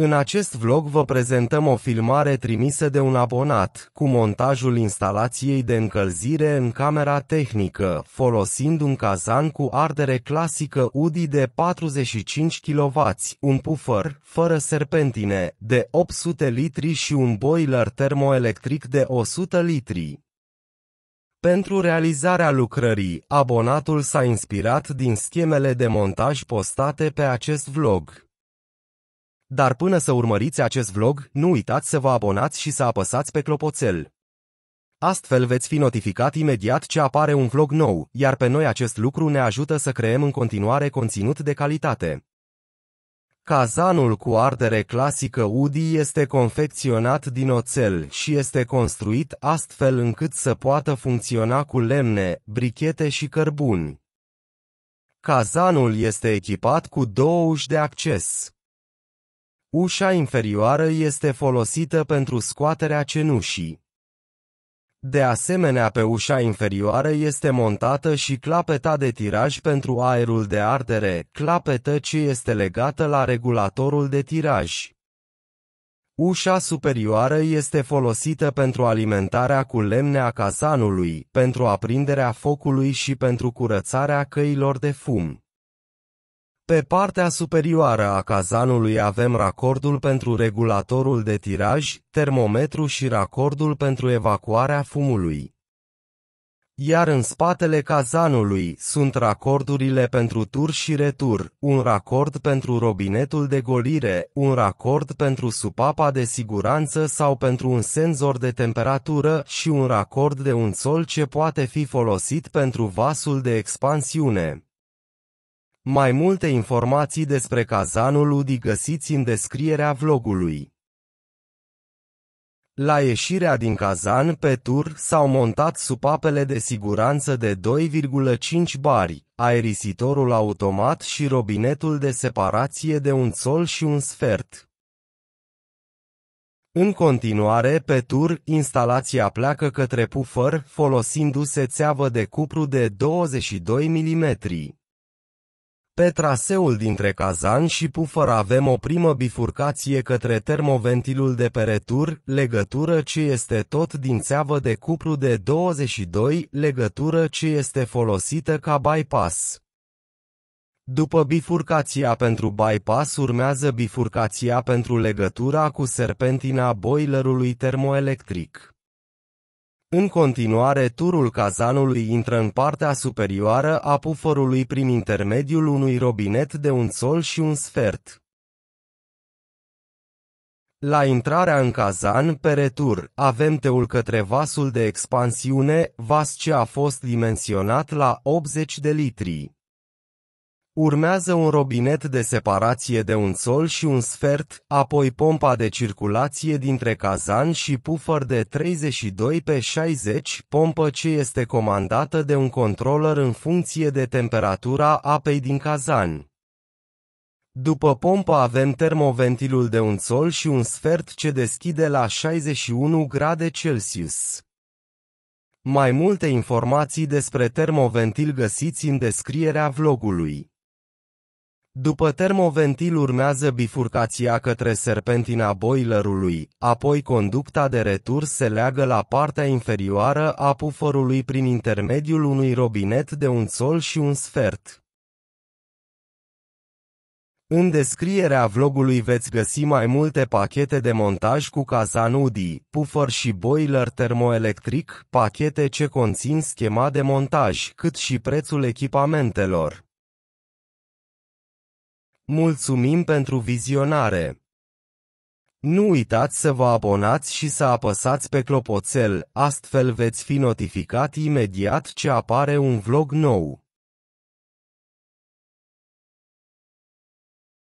În acest vlog vă prezentăm o filmare trimisă de un abonat, cu montajul instalației de încălzire în camera tehnică, folosind un cazan cu ardere clasică UDI de 45 kW, un pufăr, fără serpentine, de 800 litri și un boiler termoelectric de 100 litri. Pentru realizarea lucrării, abonatul s-a inspirat din schemele de montaj postate pe acest vlog. Dar până să urmăriți acest vlog, nu uitați să vă abonați și să apăsați pe clopoțel. Astfel veți fi notificat imediat ce apare un vlog nou, iar pe noi acest lucru ne ajută să creăm în continuare conținut de calitate. Cazanul cu ardere clasică UDI este confecționat din oțel și este construit astfel încât să poată funcționa cu lemne, brichete și cărbuni. Cazanul este echipat cu două uși de acces. Ușa inferioară este folosită pentru scoaterea cenușii. De asemenea, pe ușa inferioară este montată și clapeta de tiraj pentru aerul de ardere, clapetă ce este legată la regulatorul de tiraj. Ușa superioară este folosită pentru alimentarea cu lemne a cazanului, pentru aprinderea focului și pentru curățarea căilor de fum. Pe partea superioară a cazanului avem racordul pentru regulatorul de tiraj, termometru și racordul pentru evacuarea fumului. Iar în spatele cazanului sunt racordurile pentru tur și retur, un racord pentru robinetul de golire, un racord pentru supapa de siguranță sau pentru un senzor de temperatură și un racord de un sol ce poate fi folosit pentru vasul de expansiune. Mai multe informații despre cazanul Udi găsiți în descrierea vlogului. La ieșirea din cazan pe tur s-au montat supapele de siguranță de 2,5 bari, aerisitorul automat și robinetul de separație de un sol și un sfert. În continuare, pe tur, instalația pleacă către pufăr, folosindu-se țeavă de cupru de 22 mm. Pe traseul dintre Kazan și Pufăr avem o primă bifurcație către termoventilul de peretur, legătură ce este tot din țeavă de cupru de 22, legătură ce este folosită ca bypass. După bifurcația pentru bypass urmează bifurcația pentru legătura cu serpentina boilerului termoelectric. În continuare, turul cazanului intră în partea superioară a pufărului prin intermediul unui robinet de un sol și un sfert. La intrarea în cazan, pe retur, avem teul către vasul de expansiune, vas ce a fost dimensionat la 80 de litri. Urmează un robinet de separație de un sol și un sfert, apoi pompa de circulație dintre cazan și pufăr de 32 pe 60, pompă ce este comandată de un controller în funcție de temperatura apei din cazan. După pompă avem termoventilul de un sol și un sfert ce deschide la 61 grade Celsius. Mai multe informații despre termoventil găsiți în descrierea vlogului. După termoventil urmează bifurcația către serpentina boilerului, apoi conducta de retur se leagă la partea inferioară a pufărului prin intermediul unui robinet de un sol și un sfert. În descrierea vlogului veți găsi mai multe pachete de montaj cu cazanudi, pufăr și boiler termoelectric, pachete ce conțin schema de montaj, cât și prețul echipamentelor. Mulțumim pentru vizionare! Nu uitați să vă abonați și să apăsați pe clopoțel, astfel veți fi notificat imediat ce apare un vlog nou.